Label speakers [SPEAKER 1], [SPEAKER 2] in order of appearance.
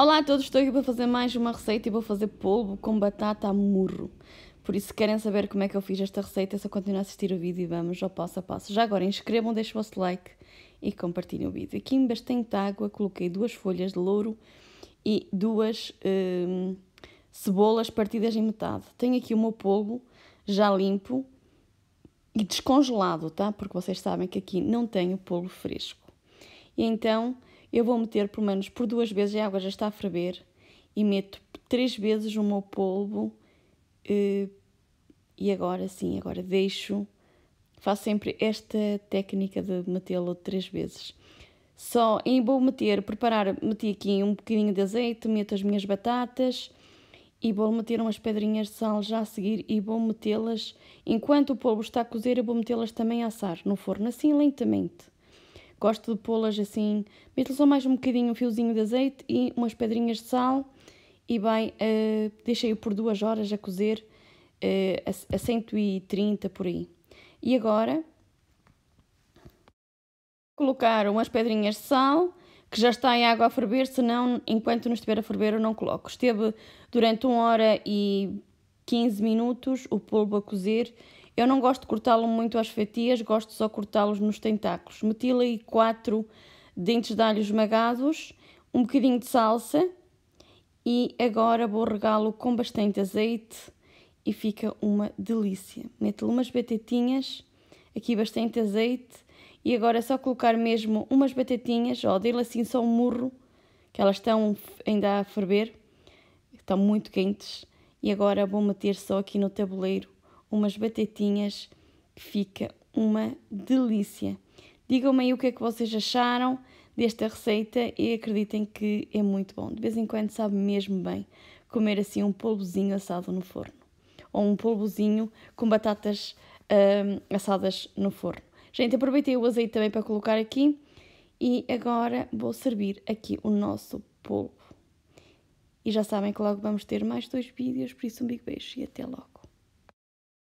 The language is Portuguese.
[SPEAKER 1] Olá a todos, estou aqui para fazer mais uma receita e vou fazer polvo com batata a murro. Por isso, se querem saber como é que eu fiz esta receita, é só continuar a assistir o vídeo e vamos ao passo a passo. Já agora, inscrevam, deixem o vosso like e compartilhem o vídeo. Aqui em bastante água coloquei duas folhas de louro e duas hum, cebolas partidas em metade. Tenho aqui o meu polvo já limpo e descongelado, tá? Porque vocês sabem que aqui não tenho polvo fresco. E então eu vou meter pelo menos por duas vezes, a água já está a ferver, e meto três vezes o meu polvo. Eh, e agora sim, agora deixo. Faço sempre esta técnica de metê-lo três vezes. Só em vou meter, preparar, meti aqui um bocadinho de azeite, meto as minhas batatas e vou meter umas pedrinhas de sal já a seguir e vou metê-las, enquanto o polvo está a cozer, eu vou metê-las também a assar no forno, assim lentamente. Gosto de pô-las assim, meto só mais um bocadinho, um fiozinho de azeite e umas pedrinhas de sal e bem, uh, deixei-o por duas horas a cozer uh, a, a 130 por aí. E agora, colocar umas pedrinhas de sal, que já está em água a ferver, senão enquanto não estiver a ferver eu não coloco. Esteve durante 1 hora e 15 minutos o polvo a cozer eu não gosto de cortá-lo muito às fatias, gosto só cortá-los nos tentáculos. Meti aí quatro dentes de alho esmagados, um bocadinho de salsa e agora vou regá-lo com bastante azeite e fica uma delícia. Meto-lhe umas batatinhas, aqui bastante azeite e agora é só colocar mesmo umas batatinhas, ó, dei-lhe assim só um murro, que elas estão ainda a ferver, estão muito quentes. E agora vou meter só aqui no tabuleiro umas batetinhas que fica uma delícia. Digam-me aí o que é que vocês acharam desta receita e acreditem que é muito bom. De vez em quando sabe mesmo bem comer assim um polvozinho assado no forno ou um polvozinho com batatas hum, assadas no forno. Gente, aproveitei o azeite também para colocar aqui e agora vou servir aqui o nosso polvo. E já sabem que logo vamos ter mais dois vídeos, por isso um big beijo e até logo.